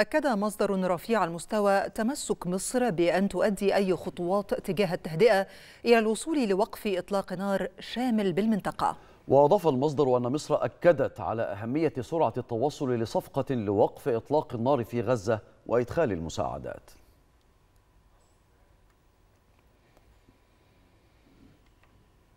أكد مصدر رفيع المستوى تمسك مصر بأن تؤدي أي خطوات تجاه التهدئة إلى الوصول لوقف إطلاق نار شامل بالمنطقة وأضاف المصدر أن مصر أكدت على أهمية سرعة التوصل لصفقة لوقف إطلاق النار في غزة وإدخال المساعدات